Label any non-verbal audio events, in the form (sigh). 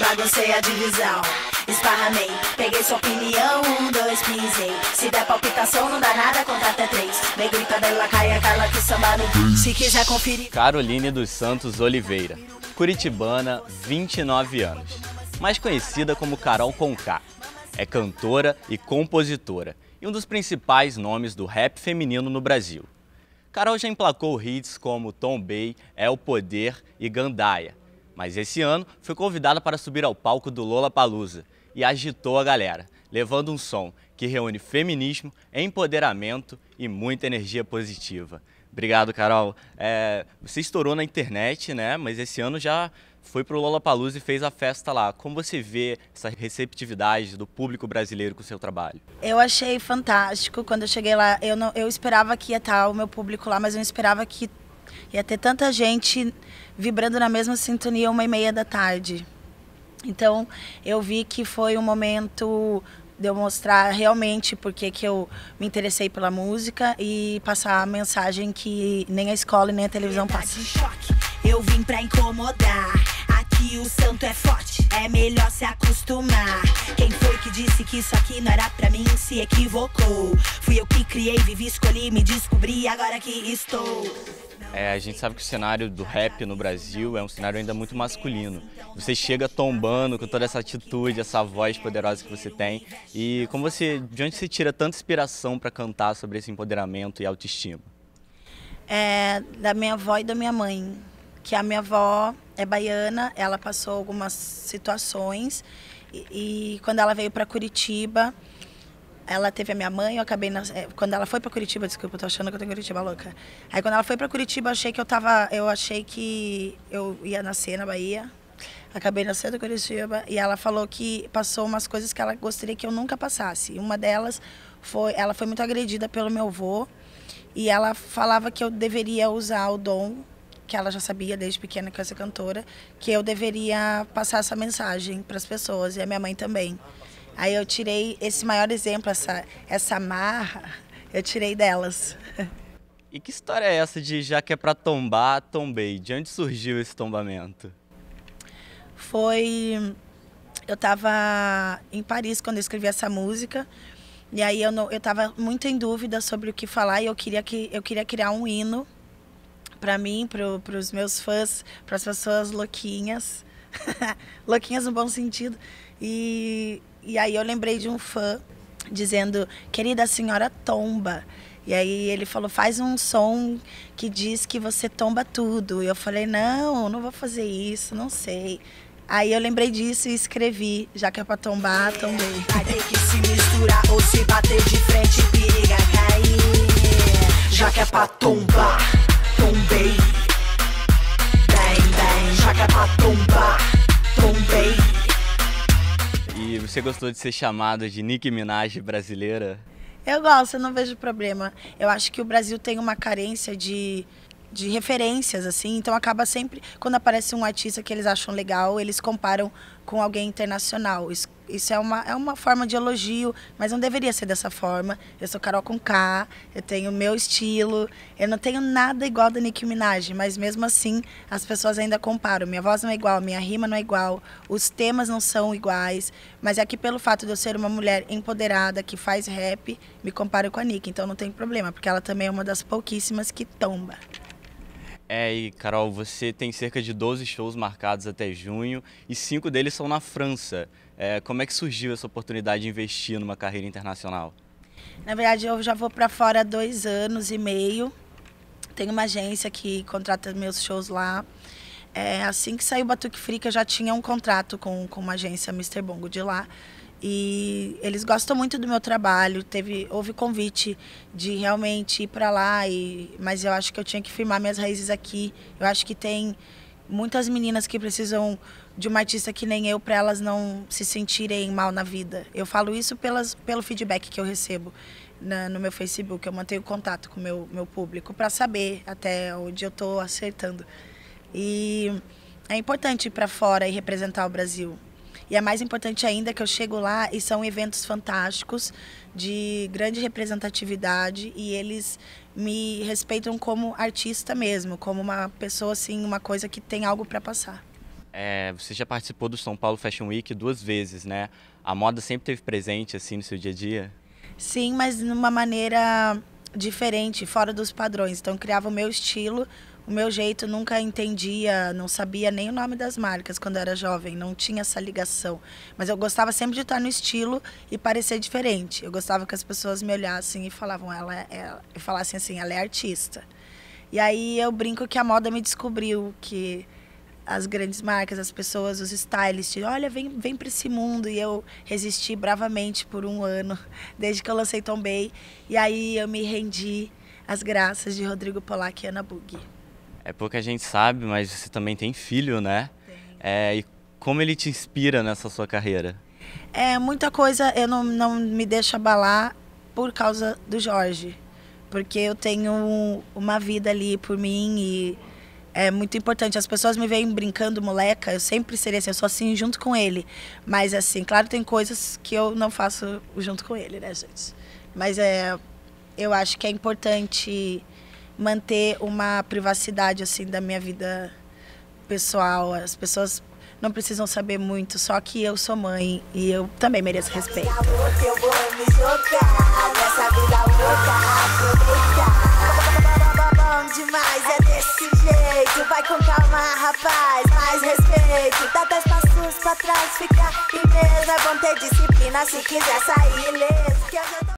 baguncei a divisão. Esparramei, peguei sua opinião, um, dois, pisei. Se der palpitação, não dá nada, conta até três. dela cala que samba no Se quiser conferir. Caroline dos Santos Oliveira, curitibana, 29 anos. Mais conhecida como Carol Conká. É cantora e compositora e um dos principais nomes do rap feminino no Brasil. Carol já emplacou hits como Tom Bay, É o Poder e Gandaia, mas esse ano foi convidada para subir ao palco do Lola Palusa e agitou a galera, levando um som que reúne feminismo, empoderamento e muita energia positiva. Obrigado, Carol. É, você estourou na internet, né? Mas esse ano já foi para o Lollapalooza e fez a festa lá. Como você vê essa receptividade do público brasileiro com o seu trabalho? Eu achei fantástico. Quando eu cheguei lá, eu, não, eu esperava que ia estar o meu público lá, mas eu não esperava que Ia ter tanta gente vibrando na mesma sintonia uma e meia da tarde. Então, eu vi que foi um momento de eu mostrar realmente porque que eu me interessei pela música e passar a mensagem que nem a escola e nem a televisão passam. Eu vim pra incomodar. Aqui o santo é forte, é melhor se acostumar. Quem foi que disse que isso aqui não era pra mim se equivocou? Fui eu que criei, vivi, escolhi, me descobri, agora que estou. É, a gente sabe que o cenário do rap no Brasil é um cenário ainda muito masculino. Você chega tombando com toda essa atitude, essa voz poderosa que você tem. E como você, de onde você tira tanta inspiração para cantar sobre esse empoderamento e autoestima? É da minha avó e da minha mãe. Que a minha avó é baiana, ela passou algumas situações e, e quando ela veio para Curitiba, ela teve a minha mãe, eu acabei. Na, eh, quando ela foi para Curitiba, desculpa, eu tô achando que eu tô em Curitiba louca. Aí quando ela foi para Curitiba, eu achei que eu tava. Eu achei que eu ia nascer na Bahia. Acabei nascendo em Curitiba. E ela falou que passou umas coisas que ela gostaria que eu nunca passasse. Uma delas foi. Ela foi muito agredida pelo meu avô. E ela falava que eu deveria usar o dom que ela já sabia desde pequena que eu ia ser cantora, que eu deveria passar essa mensagem para as pessoas e a minha mãe também. Aí eu tirei esse maior exemplo, essa, essa marra, eu tirei delas. E que história é essa de já que é para tombar, tombei? De onde surgiu esse tombamento? Foi. Eu estava em Paris quando eu escrevi essa música. E aí eu, não, eu tava muito em dúvida sobre o que falar e eu queria, que, eu queria criar um hino para mim, para os meus fãs, para as pessoas louquinhas. (laughs) louquinhas no bom sentido. E e aí eu lembrei de um fã dizendo: Querida senhora tomba. E aí ele falou: faz um som que diz que você tomba tudo. E eu falei: não, não vou fazer isso, não sei. Aí eu lembrei disso e escrevi, já que é pra tombar, tombei. Vai ter que se misturar ou se bater de frente, periga cair. Já que é pra tombar, tombei. Bem, bem, já que é pra tombar você gostou de ser chamada de Nicki Minaj brasileira? Eu gosto, eu não vejo problema. Eu acho que o Brasil tem uma carência de de referências, assim. Então acaba sempre, quando aparece um artista que eles acham legal, eles comparam com alguém internacional. Isso, isso é, uma, é uma forma de elogio, mas não deveria ser dessa forma. Eu sou Carol com K, eu tenho meu estilo, eu não tenho nada igual da Nicki Minaj, mas mesmo assim as pessoas ainda comparam. Minha voz não é igual, minha rima não é igual, os temas não são iguais, mas é que pelo fato de eu ser uma mulher empoderada que faz rap, me comparo com a Nicki, então não tem problema, porque ela também é uma das pouquíssimas que tomba. É, e Carol, você tem cerca de 12 shows marcados até junho e cinco deles são na França. É, como é que surgiu essa oportunidade de investir numa carreira internacional? Na verdade, eu já vou para fora há dois anos e meio. Tenho uma agência que contrata meus shows lá. É, assim que saiu o Batuque Frica, eu já tinha um contrato com, com uma agência Mr. Bongo de lá. E eles gostam muito do meu trabalho. Teve, houve convite de realmente ir para lá, e, mas eu acho que eu tinha que firmar minhas raízes aqui. Eu acho que tem muitas meninas que precisam de uma artista que nem eu para elas não se sentirem mal na vida. Eu falo isso pelas, pelo feedback que eu recebo na, no meu Facebook. Eu mantenho contato com o meu, meu público para saber até onde eu estou acertando. E é importante ir para fora e representar o Brasil. E é mais importante ainda que eu chego lá e são eventos fantásticos, de grande representatividade, e eles me respeitam como artista mesmo, como uma pessoa, assim, uma coisa que tem algo para passar. É, você já participou do São Paulo Fashion Week duas vezes, né? A moda sempre teve presente, assim, no seu dia a dia? Sim, mas de uma maneira diferente, fora dos padrões. Então, eu criava o meu estilo, o meu jeito, nunca entendia, não sabia nem o nome das marcas quando eu era jovem, não tinha essa ligação. Mas eu gostava sempre de estar no estilo e parecer diferente. Eu gostava que as pessoas me olhassem e falavam, ela, é, ela e falassem assim, ela é artista. E aí eu brinco que a moda me descobriu que as grandes marcas, as pessoas, os stylists, olha, vem, vem para esse mundo. E eu resisti bravamente por um ano, (laughs) desde que eu lancei Tom Bay. E aí eu me rendi às graças de Rodrigo Polac e Ana Bug. É pouca gente sabe, mas você também tem filho, né? Tem. É, e como ele te inspira nessa sua carreira? É, muita coisa eu não, não me deixo abalar por causa do Jorge. Porque eu tenho uma vida ali por mim e é muito importante. As pessoas me veem brincando moleca, eu sempre seria assim, eu sou assim junto com ele. Mas assim, claro, tem coisas que eu não faço junto com ele, né, gente? Mas é, eu acho que é importante manter uma privacidade assim da minha vida pessoal. As pessoas não precisam saber muito, só que eu sou mãe e eu também mereço respeito. Demais é desse jeito, vai com calma, rapaz. Mais respeito, dá dez passos pra trás, fica e mesmo é bom ter disciplina. Se quiser sair,